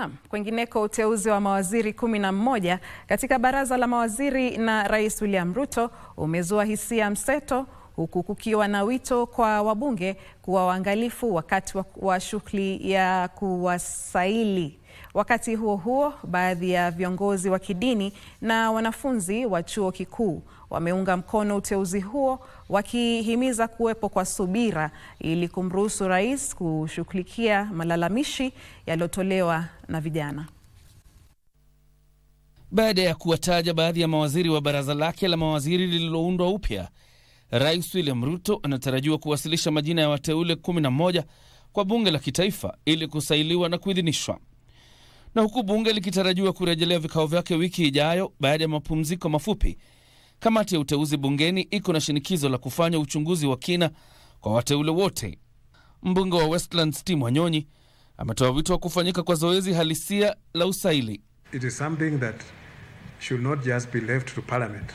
Naam, kwingineko uteuzi wa mawaziri kumi na mmoja katika baraza la mawaziri na Rais William Ruto umezua hisia mseto huku kukiwa na wito kwa wabunge kuwa waangalifu wakati wa, shughuli ya kuwasaili. Wakati huo huo, baadhi ya viongozi wa kidini na wanafunzi wa chuo kikuu wameunga mkono uteuzi huo, wakihimiza kuwepo kwa subira ili kumruhusu rais kushughulikia malalamishi yaliyotolewa na vijana. Baada ya kuwataja baadhi ya mawaziri wa baraza lake la mawaziri lililoundwa upya Rais William Ruto anatarajiwa kuwasilisha majina ya wateule 11 kwa bunge la kitaifa ili kusailiwa na kuidhinishwa. Na huku bunge likitarajiwa kurejelea vikao vyake wiki ijayo baada ya mapumziko mafupi, kamati ya uteuzi bungeni iko na shinikizo la kufanya uchunguzi wa kina kwa wateule wote. Mbunge wa Westlands Tim Wanyonyi ametoa wito wa kufanyika kwa zoezi halisia la usaili. It is something that should not just be left to parliament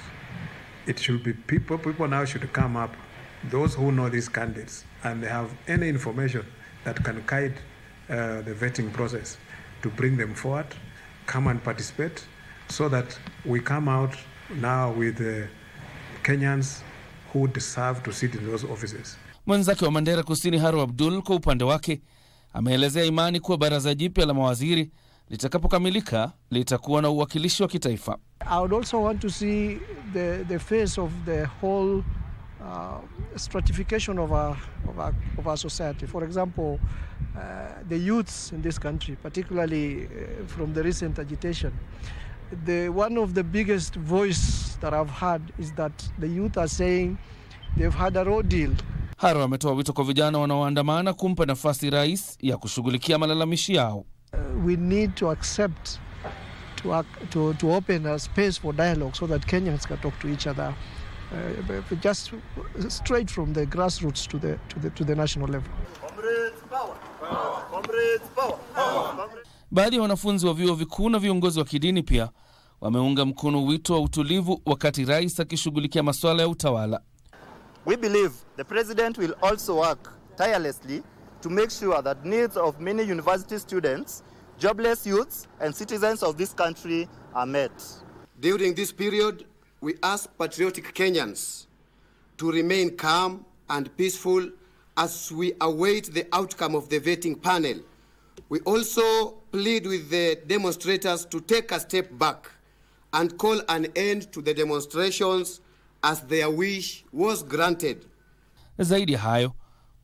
it should be people, people now should come up, those who know these candidates and they have any information that can guide uh, the vetting process to bring them forward, come and participate so that we come out now with uh, Kenyans who deserve to sit in those offices. Mwenzake wa Mandera Kusini Haru Abdul kwa upande wake ameelezea imani kuwa baraza jipya la mawaziri litakapokamilika litakuwa na uwakilishi wa kitaifa. I would also want to see the, the face of the whole uh, stratification of our, of our, of our society. For example, uh, the youths in this country, particularly uh, from the recent agitation. The, one of the biggest voice that I've is that the youth are saying they've had a raw deal. Haro ametoa wito kwa vijana wanaoandamana kumpa nafasi rais ya kushughulikia malalamishi yao we need to accept to, to, to open a space for dialogue so that Kenyans can talk to each other. Uh, just straight from the grassroots to the, to the, to the national level. Baadhi ya wanafunzi wa vyuo vikuu na viongozi wa kidini pia wameunga mkono wito wa utulivu wakati rais akishughulikia masuala ya utawala. We believe the president will also work tirelessly to make sure that needs of many university students jobless youths and citizens of this country are met. During this period, we ask patriotic Kenyans to remain calm and peaceful as we await the outcome of the vetting panel. We also plead with the demonstrators to take a step back and call an end to the demonstrations as their wish was granted. Zaidi hayo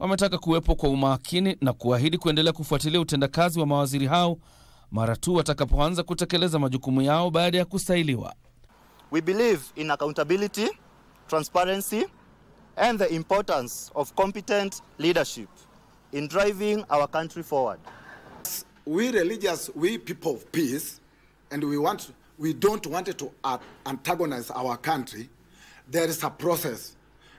wametaka kuwepo kwa umakini na kuahidi kuendelea kufuatilia utendakazi wa mawaziri hao mara tu watakapoanza kutekeleza majukumu yao baada ya kusailiwa. We believe in accountability, transparency and the importance of competent leadership in driving our country forward. We religious, we people of peace and we want we don't want to antagonize our country. There is a process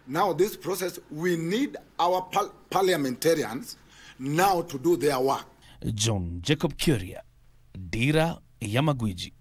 Now, this process, we need our par parliamentarians now to do their work. John Jacob Curia, Dira ya Magwiji.